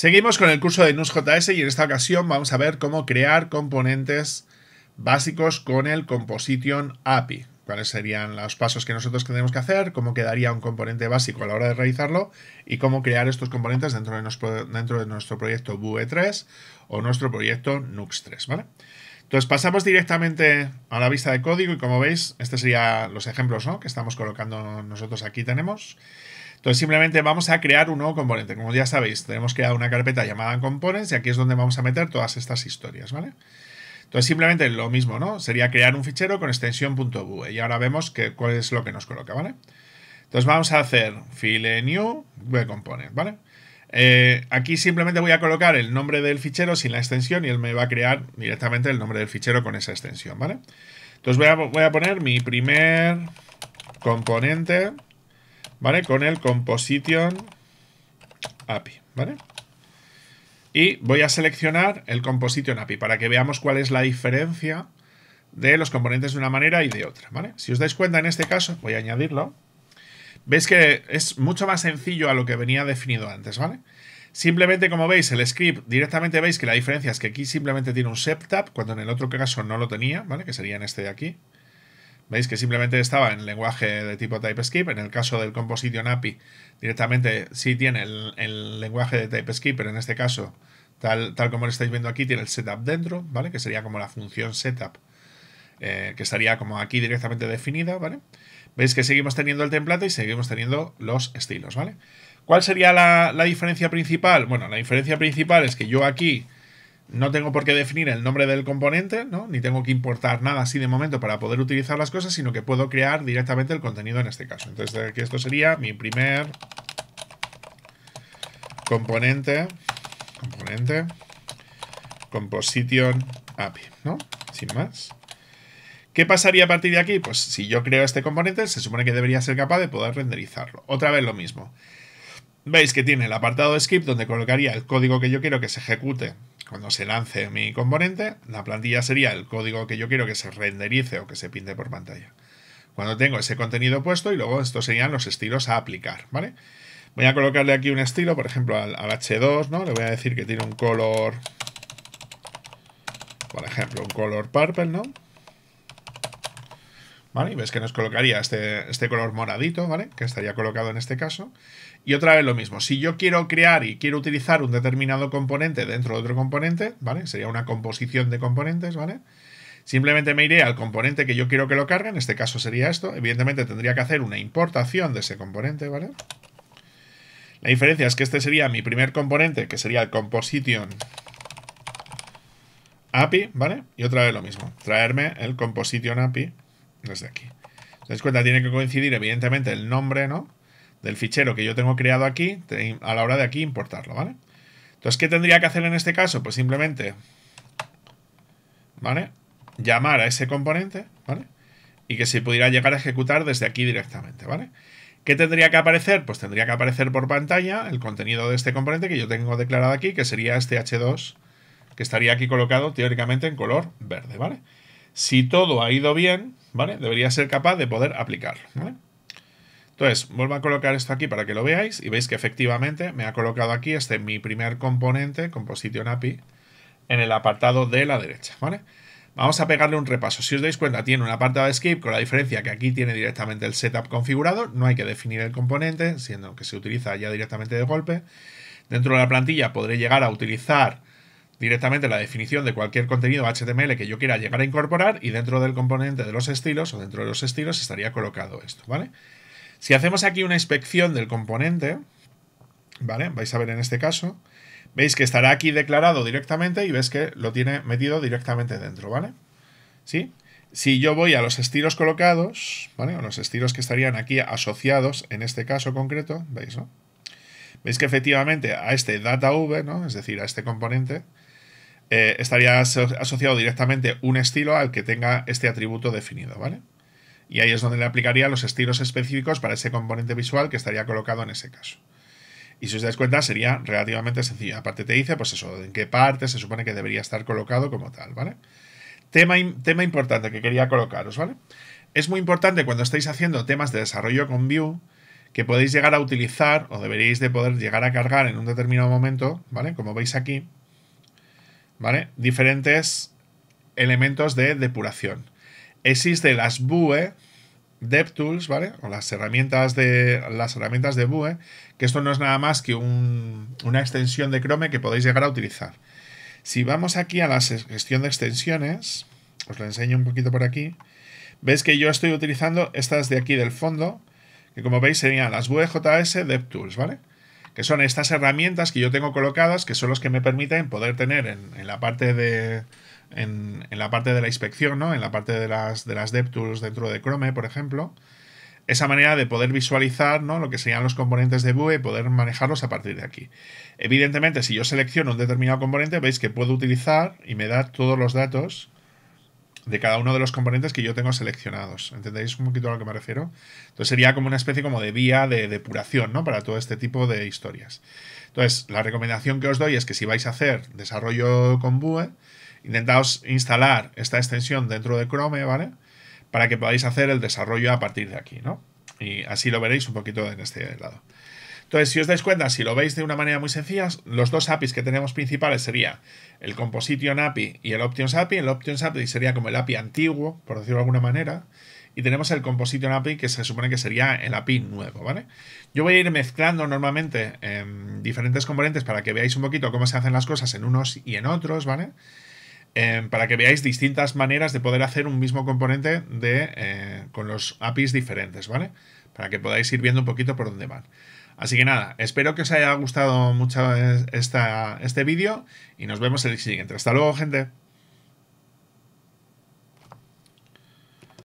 Seguimos con el curso de NUSJS y en esta ocasión vamos a ver cómo crear componentes básicos con el Composition API. Cuáles serían los pasos que nosotros tenemos que hacer, cómo quedaría un componente básico a la hora de realizarlo y cómo crear estos componentes dentro de nuestro, proyecto Vue 3 o nuestro proyecto NUX3. ¿vale? Entonces pasamos directamente a la vista de código y como veis, estos serían los ejemplos que estamos colocando nosotros aquí tenemos. Entonces simplemente vamos a crear un nuevo componente. Como ya sabéis, tenemos creado una carpeta llamada components y aquí es donde vamos a meter todas estas historias, ¿vale? Entonces simplemente lo mismo, ¿no? Sería crear un fichero con extensión .vue y ahora vemos que, cuál es lo que nos coloca, ¿vale? Entonces vamos a hacer file new vue component, ¿vale? Eh, aquí simplemente voy a colocar el nombre del fichero sin la extensión y él me va a crear directamente el nombre del fichero con esa extensión, ¿vale? Entonces voy a poner mi primer componente ¿vale? Con el Composition API, ¿vale? Y voy a seleccionar el Composition API para que veamos cuál es la diferencia de los componentes de una manera y de otra, ¿vale? Si os dais cuenta, en este caso, voy a añadirlo, veis que es mucho más sencillo a lo que venía definido antes, ¿vale? Simplemente, como veis, el script directamente veis que la diferencia es que aquí simplemente tiene un Setup, cuando en el otro caso no lo tenía, ¿vale? Que sería en este de aquí. Veis que simplemente estaba en lenguaje de tipo TypeScript. En el caso del Composition API, directamente sí tiene el, lenguaje de TypeScript, pero en este caso, tal, tal, como lo estáis viendo aquí, tiene el setup dentro, ¿vale? Que sería como la función setup, eh, que estaría como aquí directamente definida, ¿vale? Veis que seguimos teniendo el template y seguimos teniendo los estilos, ¿vale? ¿Cuál sería la, la diferencia principal? Bueno, la diferencia principal es que yo aquí no tengo por qué definir el nombre del componente, ¿no? ni tengo que importar nada así de momento para poder utilizar las cosas, sino que puedo crear directamente el contenido en este caso. Entonces, esto sería mi primer componente, componente, composition API, ¿no? Sin más. ¿Qué pasaría a partir de aquí? Pues si yo creo este componente, se supone que debería ser capaz de poder renderizarlo. Otra vez lo mismo. Veis que tiene el apartado de script donde colocaría el código que yo quiero que se ejecute cuando se lance mi componente. La plantilla sería el código que yo quiero que se renderice o que se pinte por pantalla. Cuando tengo ese contenido puesto y luego estos serían los estilos a aplicar, ¿vale? Voy a colocarle aquí un estilo, por ejemplo, al, al H2, ¿no? Le voy a decir que tiene un color, por ejemplo, un color purple, ¿no? Y ves que nos colocaría este, este color moradito, ¿vale? Que estaría colocado en este caso. Y otra vez lo mismo, si yo quiero crear y quiero utilizar un determinado componente dentro de otro componente, ¿vale? Sería una composición de componentes, ¿vale? Simplemente me iré al componente que yo quiero que lo cargue, en este caso sería esto. Evidentemente tendría que hacer una importación de ese componente, ¿vale? La diferencia es que este sería mi primer componente, que sería el composition API, ¿vale? Y otra vez lo mismo, traerme el composition API desde aquí. ¿Te cuenta? Tiene que coincidir, evidentemente, el nombre, ¿no? Del fichero que yo tengo creado aquí, a la hora de aquí importarlo, ¿vale? Entonces, ¿qué tendría que hacer en este caso? Pues simplemente, ¿vale? Llamar a ese componente, ¿vale? Y que se pudiera llegar a ejecutar desde aquí directamente, ¿vale? ¿Qué tendría que aparecer? Pues tendría que aparecer por pantalla el contenido de este componente que yo tengo declarado aquí, que sería este H2, que estaría aquí colocado teóricamente en color verde, ¿vale? Si todo ha ido bien, ¿vale? Debería ser capaz de poder aplicarlo, Entonces, vuelvo a colocar esto aquí para que lo veáis y veis que efectivamente me ha colocado aquí este mi primer componente, Composition API, en el apartado de la derecha, ¿vale? Vamos a pegarle un repaso. Si os dais cuenta, tiene un apartado de escape con la diferencia que aquí tiene directamente el setup configurado, no hay que definir el componente, siendo que se utiliza ya directamente de golpe. Dentro de la plantilla podré llegar a utilizar directamente la definición de cualquier contenido HTML que yo quiera llegar a incorporar y dentro del componente de los estilos o dentro de los estilos estaría colocado esto, ¿vale? Si hacemos aquí una inspección del componente, ¿vale? Vais a ver en este caso, veis que estará aquí declarado directamente y ves que lo tiene metido directamente dentro, ¿vale? ¿Sí? Si yo voy a los estilos colocados, ¿vale? O los estilos que estarían aquí asociados en este caso concreto, ¿veis, Veis que efectivamente a este data v, ¿no? Es decir, a este componente, eh, estaría asociado directamente un estilo al que tenga este atributo definido, ¿vale? Y ahí es donde le aplicaría los estilos específicos para ese componente visual que estaría colocado en ese caso. Y si os dais cuenta, sería relativamente sencillo. Aparte te dice, pues eso, en qué parte se supone que debería estar colocado como tal, ¿vale? Tema, tema importante que quería colocaros, ¿vale? Es muy importante cuando estáis haciendo temas de desarrollo con Vue que podéis llegar a utilizar o deberíais de poder llegar a cargar en un determinado momento, ¿vale? Como veis aquí, ¿vale? Diferentes elementos de depuración. Existe las Vue DevTools, ¿vale? O las herramientas de las herramientas de BUE, que esto no es nada más que una extensión de Chrome que podéis llegar a utilizar. Si vamos aquí a la gestión de extensiones, os lo enseño un poquito por aquí, veis que yo estoy utilizando estas de aquí del fondo, que como veis serían las e JS DevTools, ¿vale? que son estas herramientas que yo tengo colocadas, que son los que me permiten poder tener en, la parte de... En, la parte de la inspección, ¿no? En la parte de las, de las DevTools dentro de Chrome, por ejemplo, esa manera de poder visualizar ¿no? lo que serían los componentes de Vue y poder manejarlos a partir de aquí. Evidentemente, si yo selecciono un determinado componente, veis que puedo utilizar y me da todos los datos de cada uno de los componentes que yo tengo seleccionados. ¿Entendéis un poquito a lo que me refiero? Entonces sería como una especie como de vía de depuración, ¿no? Para todo este tipo de historias. Entonces, la recomendación que os doy es que si vais a hacer desarrollo con Vue, intentaos instalar esta extensión dentro de Chrome, ¿vale? Para que podáis hacer el desarrollo a partir de aquí, ¿no? Y así lo veréis un poquito en este lado. Entonces, si os dais cuenta, si lo veis de una manera muy sencilla, los dos APIs que tenemos principales serían el Composition API y el Options API. El Options API sería como el API antiguo, por decirlo de alguna manera. Y tenemos el Composition API, que se supone que sería el API nuevo, ¿vale? Yo voy a ir mezclando normalmente em, diferentes componentes para que veáis un poquito cómo se hacen las cosas en unos y en otros, ¿vale? Em, para que veáis distintas maneras de poder hacer un mismo componente eh, con los APIs diferentes, ¿vale? Para que podáis ir viendo un poquito por dónde van. Así que nada, espero que os haya gustado mucho esta, este vídeo y nos vemos en el siguiente. Hasta luego, gente.